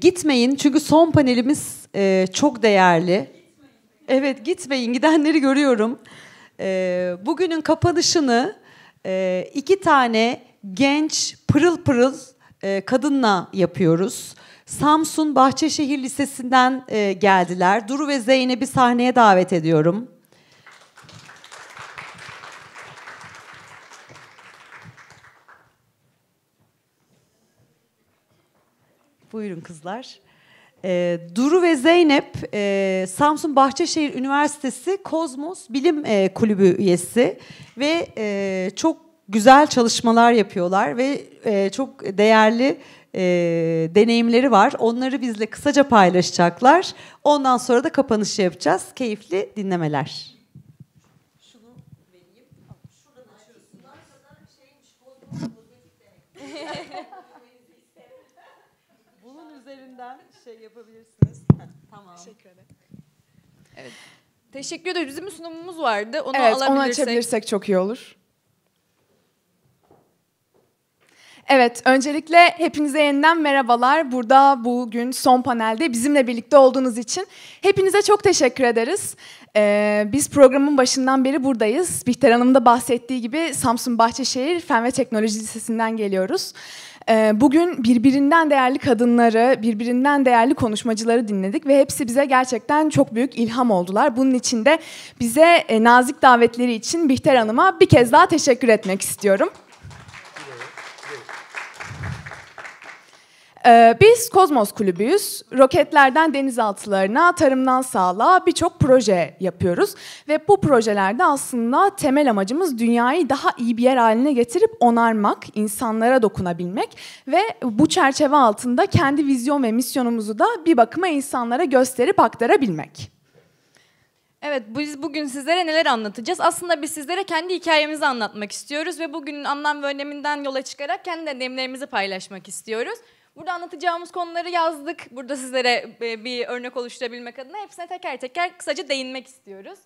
Gitmeyin çünkü son panelimiz e, çok değerli. Evet gitmeyin gidenleri görüyorum. E, bugünün kapanışını e, iki tane genç pırıl pırıl e, kadınla yapıyoruz. Samsun Bahçeşehir Lisesi'nden e, geldiler. Duru ve Zeynep'i sahneye davet ediyorum. Buyurun kızlar. E, Duru ve Zeynep e, Samsun Bahçeşehir Üniversitesi Kozmos Bilim e, Kulübü üyesi ve e, çok güzel çalışmalar yapıyorlar ve e, çok değerli e, deneyimleri var. Onları bizle kısaca paylaşacaklar. Ondan sonra da kapanışı yapacağız. Keyifli dinlemeler. Şunu vereyim. Şuradan açıyorsun. Şeymiş, kozmos, şey yapabilirsiniz. tamam. Teşekkür ederim. Evet. Teşekkür ederiz. Bizim sunumumuz vardı. Onu evet, alabilirsek. onu açabilirsek çok iyi olur. Evet, öncelikle hepinize yeniden merhabalar. Burada bugün son panelde bizimle birlikte olduğunuz için hepinize çok teşekkür ederiz. Ee, biz programın başından beri buradayız. Bihter Hanım da bahsettiği gibi Samsun Bahçeşehir Fen ve Teknoloji Lisesi'nden geliyoruz. Ee, bugün birbirinden değerli kadınları, birbirinden değerli konuşmacıları dinledik ve hepsi bize gerçekten çok büyük ilham oldular. Bunun için de bize e, nazik davetleri için Bihter Hanım'a bir kez daha teşekkür etmek istiyorum. Ee, biz Kozmos Kulübü'yüz. Roketlerden denizaltılarına, tarımdan sağlığa birçok proje yapıyoruz. Ve bu projelerde aslında temel amacımız dünyayı daha iyi bir yer haline getirip onarmak, insanlara dokunabilmek ve bu çerçeve altında kendi vizyon ve misyonumuzu da bir bakıma insanlara gösterip aktarabilmek. Evet biz bugün sizlere neler anlatacağız? Aslında biz sizlere kendi hikayemizi anlatmak istiyoruz ve bugünün anlam ve öneminden yola çıkarak kendi deneyimlerimizi paylaşmak istiyoruz. Burada anlatacağımız konuları yazdık. Burada sizlere e, bir örnek oluşturabilmek adına hepsine teker teker kısaca değinmek istiyoruz.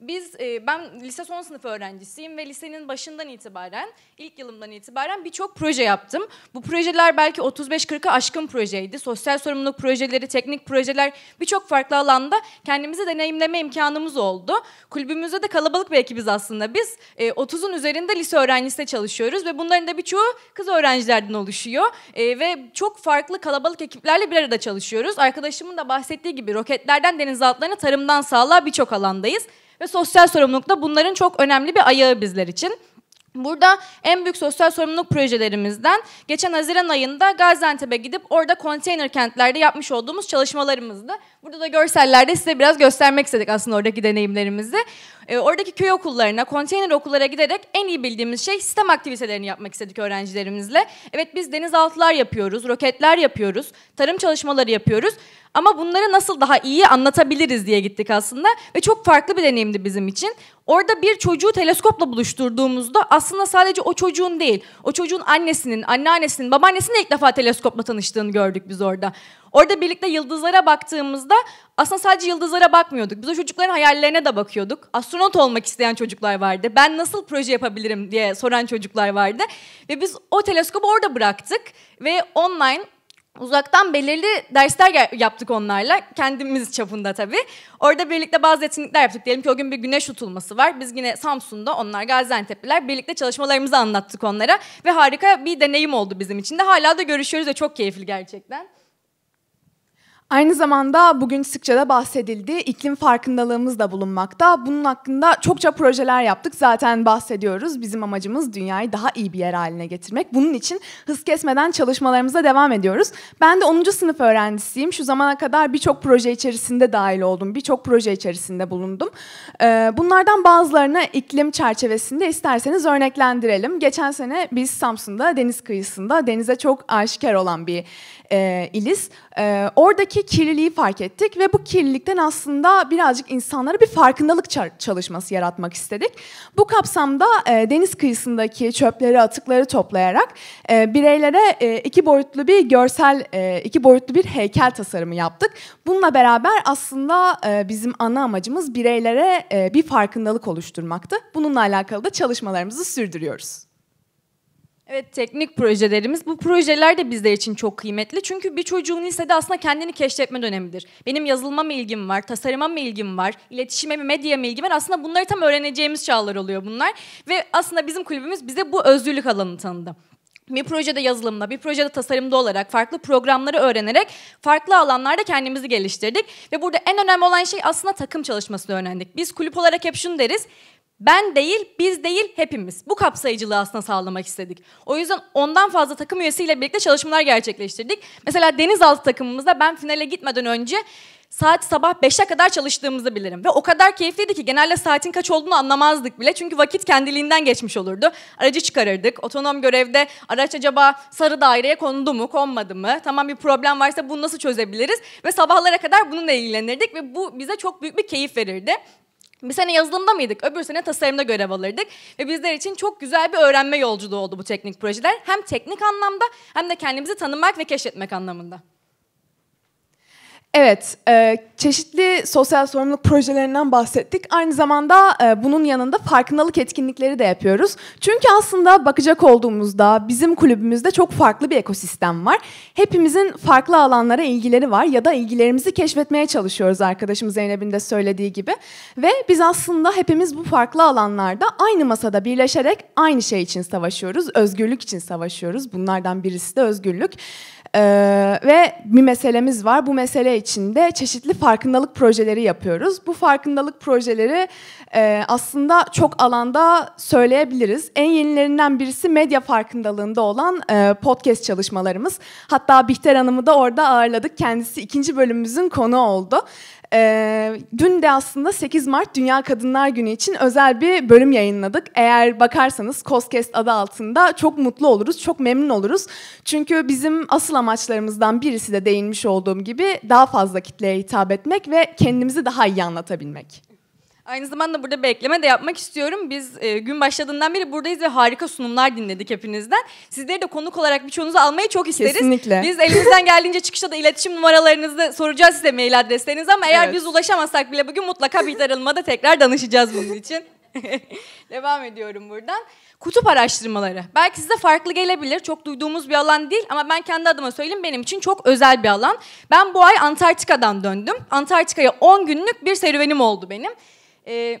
Biz, e, ben lise son sınıf öğrencisiyim ve lisenin başından itibaren, ilk yılımdan itibaren birçok proje yaptım. Bu projeler belki 35-40'a aşkın projeydi. Sosyal sorumluluk projeleri, teknik projeler birçok farklı alanda kendimizi deneyimleme imkanımız oldu. Kulübümüzde de kalabalık bir ekibiz aslında biz. E, 30'un üzerinde lise öğrencisiyle çalışıyoruz ve bunların da birçoğu kız öğrencilerden oluşuyor. E, ve çok farklı kalabalık ekiplerle bir arada çalışıyoruz. Arkadaşımın da bahsettiği gibi roketlerden denizaltılarına, tarımdan sağlığa birçok alandayız ve sosyal sorumluluk da bunların çok önemli bir ayağı bizler için. Burada en büyük sosyal sorumluluk projelerimizden geçen Haziran ayında Gaziantep'e gidip orada konteyner kentlerde yapmış olduğumuz çalışmalarımızdı. Burada da görsellerde size biraz göstermek istedik aslında oradaki deneyimlerimizi. E, oradaki köy okullarına, konteyner okullara giderek en iyi bildiğimiz şey sistem aktivitelerini yapmak istedik öğrencilerimizle. Evet biz denizaltılar yapıyoruz, roketler yapıyoruz, tarım çalışmaları yapıyoruz. Ama bunları nasıl daha iyi anlatabiliriz diye gittik aslında ve çok farklı bir deneyimdi bizim için. Orada bir çocuğu teleskopla buluşturduğumuzda aslında sadece o çocuğun değil, o çocuğun annesinin, anneannesinin, babaannesinin ilk defa teleskopla tanıştığını gördük biz orada. Orada birlikte yıldızlara baktığımızda aslında sadece yıldızlara bakmıyorduk. Biz o çocukların hayallerine de bakıyorduk. Astronot olmak isteyen çocuklar vardı. Ben nasıl proje yapabilirim diye soran çocuklar vardı. Ve biz o teleskobu orada bıraktık ve online Uzaktan belirli dersler yaptık onlarla. Kendimiz çapında tabii. Orada birlikte bazı etkinlikler yaptık. Diyelim ki o gün bir güneş tutulması var. Biz yine Samsun'da, onlar Gaziantep'liler. Birlikte çalışmalarımızı anlattık onlara. Ve harika bir deneyim oldu bizim için de. Hala da görüşüyoruz ve çok keyifli gerçekten. Aynı zamanda bugün sıkça da bahsedildi. iklim farkındalığımız da bulunmakta. Bunun hakkında çokça projeler yaptık. Zaten bahsediyoruz. Bizim amacımız dünyayı daha iyi bir yer haline getirmek. Bunun için hız kesmeden çalışmalarımıza devam ediyoruz. Ben de 10. sınıf öğrencisiyim. Şu zamana kadar birçok proje içerisinde dahil oldum. Birçok proje içerisinde bulundum. Ee, bunlardan bazılarını iklim çerçevesinde isterseniz örneklendirelim. Geçen sene biz Samsun'da deniz kıyısında denize çok aşikar olan bir e, iliz. Ee, oradaki ki kirliliği fark ettik ve bu kirlilikten aslında birazcık insanlara bir farkındalık çalışması yaratmak istedik. Bu kapsamda e, deniz kıyısındaki çöpleri, atıkları toplayarak e, bireylere e, iki boyutlu bir görsel, e, iki boyutlu bir heykel tasarımı yaptık. Bununla beraber aslında e, bizim ana amacımız bireylere e, bir farkındalık oluşturmaktı. Bununla alakalı da çalışmalarımızı sürdürüyoruz. Evet teknik projelerimiz. Bu projeler de bizler için çok kıymetli. Çünkü bir çocuğun lisede aslında kendini keşfetme dönemidir. Benim yazılıma mı ilgim var, tasarıma mı ilgim var, iletişime mi, medyaya mı ilgim var? Aslında bunları tam öğreneceğimiz çağlar oluyor bunlar. Ve aslında bizim kulübümüz bize bu özgürlük alanı tanıdı bir projede yazılımda, bir projede tasarımda olarak farklı programları öğrenerek farklı alanlarda kendimizi geliştirdik. Ve burada en önemli olan şey aslında takım çalışmasını öğrendik. Biz kulüp olarak hep şunu deriz. Ben değil, biz değil, hepimiz. Bu kapsayıcılığı aslında sağlamak istedik. O yüzden ondan fazla takım üyesiyle birlikte çalışmalar gerçekleştirdik. Mesela denizaltı takımımızda ben finale gitmeden önce saat sabah 5'e kadar çalıştığımızı bilirim. Ve o kadar keyifliydi ki genelde saatin kaç olduğunu anlamazdık bile. Çünkü vakit kendiliğinden geçmiş olurdu. Aracı çıkarırdık. Otonom görevde araç acaba sarı daireye kondu mu, konmadı mı? Tamam bir problem varsa bunu nasıl çözebiliriz? Ve sabahlara kadar bununla ilgilenirdik ve bu bize çok büyük bir keyif verirdi. Bir sene hani yazılımda mıydık? Öbür sene tasarımda görev alırdık. Ve bizler için çok güzel bir öğrenme yolculuğu oldu bu teknik projeler. Hem teknik anlamda hem de kendimizi tanımak ve keşfetmek anlamında. Evet, e, çeşitli sosyal sorumluluk projelerinden bahsettik. Aynı zamanda e, bunun yanında farkındalık etkinlikleri de yapıyoruz. Çünkü aslında bakacak olduğumuzda bizim kulübümüzde çok farklı bir ekosistem var. Hepimizin farklı alanlara ilgileri var ya da ilgilerimizi keşfetmeye çalışıyoruz arkadaşım Zeynep'in de söylediği gibi. Ve biz aslında hepimiz bu farklı alanlarda aynı masada birleşerek aynı şey için savaşıyoruz. Özgürlük için savaşıyoruz. Bunlardan birisi de özgürlük. Ee, ve bir meselemiz var. Bu mesele içinde çeşitli farkındalık projeleri yapıyoruz. Bu farkındalık projeleri e, aslında çok alanda söyleyebiliriz. En yenilerinden birisi medya farkındalığında olan e, podcast çalışmalarımız. Hatta Bihter Hanım'ı da orada ağırladık. Kendisi ikinci bölümümüzün konu oldu. Ee, dün de aslında 8 Mart Dünya Kadınlar Günü için özel bir bölüm yayınladık. Eğer bakarsanız Koskest adı altında çok mutlu oluruz, çok memnun oluruz. Çünkü bizim asıl amaçlarımızdan birisi de değinmiş olduğum gibi daha fazla kitleye hitap etmek ve kendimizi daha iyi anlatabilmek. Aynı zamanda burada bekleme de yapmak istiyorum. Biz e, gün başladığından beri buradayız ve harika sunumlar dinledik hepinizden. Sizleri de konuk olarak birçoğunuzu almayı çok isteriz. Kesinlikle. Biz elimizden geldiğince çıkışta da iletişim numaralarınızı soracağız size mail adreslerinizi ama eğer evet. biz ulaşamazsak bile bugün mutlaka bir darılmada tekrar danışacağız bunun için. Devam ediyorum buradan. Kutup araştırmaları. Belki size farklı gelebilir. Çok duyduğumuz bir alan değil ama ben kendi adıma söyleyeyim benim için çok özel bir alan. Ben bu ay Antarktika'dan döndüm. Antarktika'ya 10 günlük bir serüvenim oldu benim. E,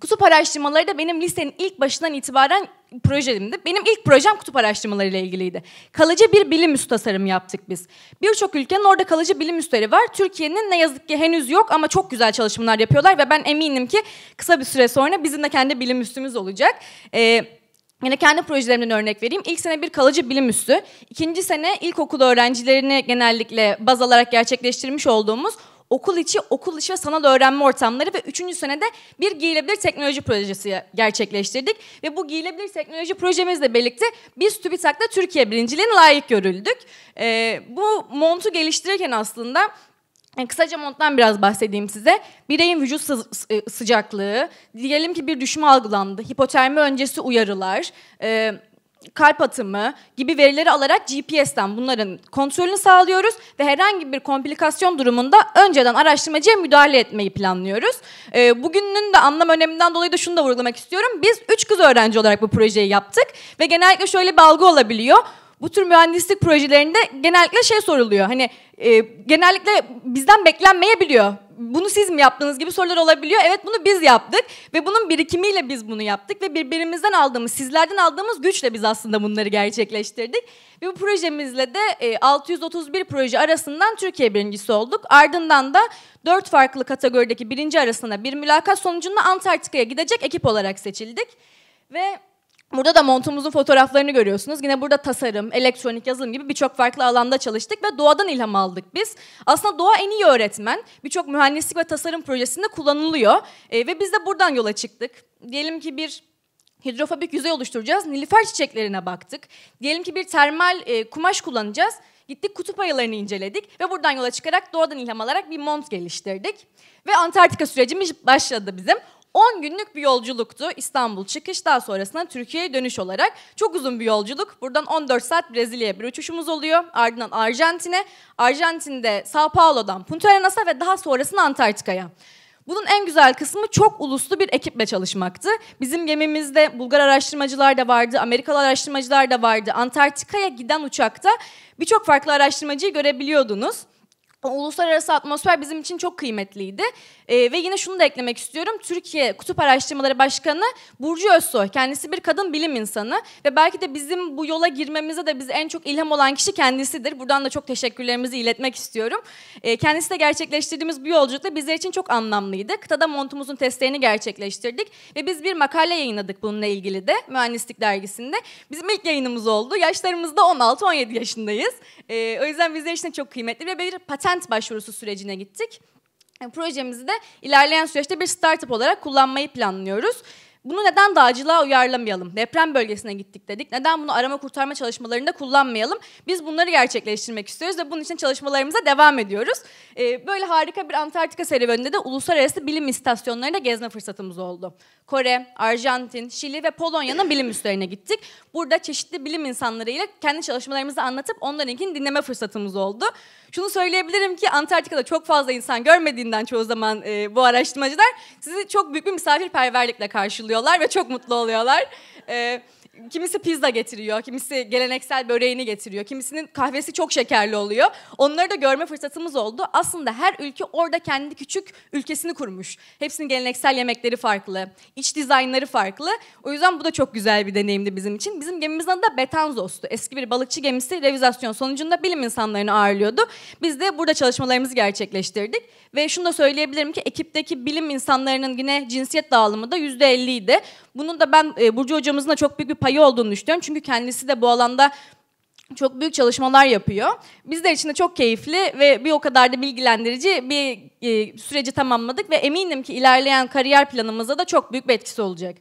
kutup araştırmaları da benim lisenin ilk başından itibaren projemdi. Benim ilk projem kutup araştırmaları ile ilgiliydi. Kalıcı bir bilim üstü tasarım yaptık biz. Birçok ülkenin orada kalıcı bilim üstleri var. Türkiye'nin ne yazık ki henüz yok ama çok güzel çalışmalar yapıyorlar ve ben eminim ki kısa bir süre sonra bizim de kendi bilim üstümüz olacak. Ee, Yine kendi projelerimden örnek vereyim. İlk sene bir kalıcı bilim üssü. ikinci sene ilkokul öğrencilerini genellikle baz alarak gerçekleştirmiş olduğumuz okul içi, okul dışı ve sanal öğrenme ortamları ve üçüncü senede bir giyilebilir teknoloji projesi gerçekleştirdik. Ve bu giyilebilir teknoloji projemizle birlikte biz TÜBİTAK'ta Türkiye birinciliğine layık görüldük. E, bu montu geliştirirken aslında e, Kısaca monttan biraz bahsedeyim size. Bireyin vücut ıı, sıcaklığı, diyelim ki bir düşme algılandı, hipotermi öncesi uyarılar, e, kalp atımı gibi verileri alarak GPS'ten bunların kontrolünü sağlıyoruz ve herhangi bir komplikasyon durumunda önceden araştırmacıya müdahale etmeyi planlıyoruz. E, bugünün de anlam öneminden dolayı da şunu da vurgulamak istiyorum. Biz üç kız öğrenci olarak bu projeyi yaptık ve genellikle şöyle bir algı olabiliyor bu tür mühendislik projelerinde genellikle şey soruluyor. Hani e, genellikle bizden beklenmeyebiliyor bunu siz mi yaptınız gibi sorular olabiliyor. Evet bunu biz yaptık ve bunun birikimiyle biz bunu yaptık ve birbirimizden aldığımız, sizlerden aldığımız güçle biz aslında bunları gerçekleştirdik. Ve bu projemizle de e, 631 proje arasından Türkiye birincisi olduk. Ardından da dört farklı kategorideki birinci arasına bir mülakat sonucunda Antarktika'ya gidecek ekip olarak seçildik. Ve Burada da montumuzun fotoğraflarını görüyorsunuz. Yine burada tasarım, elektronik yazılım gibi birçok farklı alanda çalıştık ve doğadan ilham aldık biz. Aslında doğa en iyi öğretmen. Birçok mühendislik ve tasarım projesinde kullanılıyor. E, ve biz de buradan yola çıktık. Diyelim ki bir hidrofobik yüzey oluşturacağız. Nilüfer çiçeklerine baktık. Diyelim ki bir termal e, kumaş kullanacağız. Gittik kutup ayılarını inceledik ve buradan yola çıkarak doğadan ilham alarak bir mont geliştirdik. Ve Antarktika sürecimiz başladı bizim. 10 günlük bir yolculuktu İstanbul çıkış daha sonrasında Türkiye'ye dönüş olarak. Çok uzun bir yolculuk. Buradan 14 saat Brezilya'ya bir uçuşumuz oluyor. Ardından Arjantin'e. Arjantin'de Sao Paulo'dan Punta Arenas'a ve daha sonrasında Antarktika'ya. Bunun en güzel kısmı çok uluslu bir ekiple çalışmaktı. Bizim gemimizde Bulgar araştırmacılar da vardı, Amerikalı araştırmacılar da vardı. Antarktika'ya giden uçakta birçok farklı araştırmacıyı görebiliyordunuz uluslararası atmosfer bizim için çok kıymetliydi. E, ve yine şunu da eklemek istiyorum. Türkiye Kutup Araştırmaları Başkanı Burcu Özsoy. Kendisi bir kadın bilim insanı ve belki de bizim bu yola girmemize de bizi en çok ilham olan kişi kendisidir. Buradan da çok teşekkürlerimizi iletmek istiyorum. E, kendisi de gerçekleştirdiğimiz bu yolculukta bizler için çok anlamlıydı. Kıtada montumuzun testlerini gerçekleştirdik ve biz bir makale yayınladık bununla ilgili de Mühendislik Dergisi'nde. Bizim ilk yayınımız oldu. Yaşlarımız da 16-17 yaşındayız. E, o yüzden bizler için çok kıymetli ve bir patent patent başvurusu sürecine gittik. E, projemizi de ilerleyen süreçte bir startup olarak kullanmayı planlıyoruz. Bunu neden dağcılığa uyarlamayalım? Deprem bölgesine gittik dedik. Neden bunu arama kurtarma çalışmalarında kullanmayalım? Biz bunları gerçekleştirmek istiyoruz ve bunun için çalışmalarımıza devam ediyoruz. Ee, böyle harika bir Antarktika serüveninde de uluslararası bilim istasyonlarına gezme fırsatımız oldu. Kore, Arjantin, Şili ve Polonya'nın bilim üslerine gittik. Burada çeşitli bilim insanlarıyla kendi çalışmalarımızı anlatıp onlarınkini dinleme fırsatımız oldu. Şunu söyleyebilirim ki Antarktika'da çok fazla insan görmediğinden çoğu zaman e, bu araştırmacılar sizi çok büyük bir misafirperverlikle karşılıyor oluyorlar ve çok mutlu oluyorlar. Evet kimisi pizza getiriyor, kimisi geleneksel böreğini getiriyor, kimisinin kahvesi çok şekerli oluyor. Onları da görme fırsatımız oldu. Aslında her ülke orada kendi küçük ülkesini kurmuş. Hepsinin geleneksel yemekleri farklı, iç dizaynları farklı. O yüzden bu da çok güzel bir deneyimdi bizim için. Bizim gemimizin adı da Betanzos'tu. Eski bir balıkçı gemisi revizasyon sonucunda bilim insanlarını ağırlıyordu. Biz de burada çalışmalarımızı gerçekleştirdik. Ve şunu da söyleyebilirim ki ekipteki bilim insanlarının yine cinsiyet dağılımı da %50 idi. Bunun da ben e, Burcu hocamızın da çok büyük bir payı olduğunu düşünüyorum. Çünkü kendisi de bu alanda çok büyük çalışmalar yapıyor. Bizler için de çok keyifli ve bir o kadar da bilgilendirici bir e, süreci tamamladık ve eminim ki ilerleyen kariyer planımıza da çok büyük bir etkisi olacak.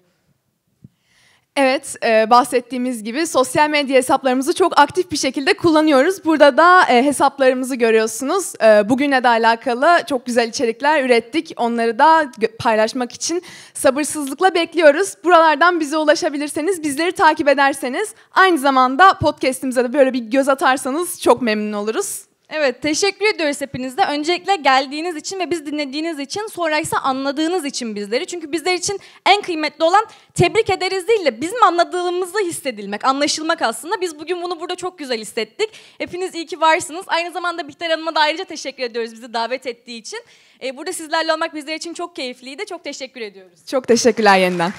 Evet, e, bahsettiğimiz gibi sosyal medya hesaplarımızı çok aktif bir şekilde kullanıyoruz. Burada da e, hesaplarımızı görüyorsunuz. E, bugüne de alakalı çok güzel içerikler ürettik. Onları da paylaşmak için sabırsızlıkla bekliyoruz. Buralardan bize ulaşabilirseniz, bizleri takip ederseniz, aynı zamanda podcast'imize de böyle bir göz atarsanız çok memnun oluruz. Evet teşekkür ediyoruz hepinizde. Öncelikle geldiğiniz için ve biz dinlediğiniz için sonra ise anladığınız için bizleri. Çünkü bizler için en kıymetli olan tebrik ederiz değil de bizim anladığımızı hissedilmek, anlaşılmak aslında. Biz bugün bunu burada çok güzel hissettik. Hepiniz iyi ki varsınız. Aynı zamanda Bihter Hanım'a da ayrıca teşekkür ediyoruz bizi davet ettiği için. E, burada sizlerle olmak bizler için çok keyifliydi. Çok teşekkür ediyoruz. Çok teşekkürler yeniden.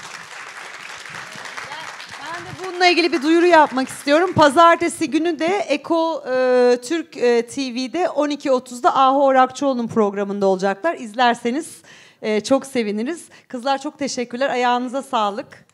Ben de bununla ilgili bir duyuru yapmak istiyorum. Pazartesi günü de Eko e, Türk e, TV'de 12.30'da Ahu Orakçıoğlu'nun programında olacaklar. İzlerseniz e, çok seviniriz. Kızlar çok teşekkürler. Ayağınıza sağlık.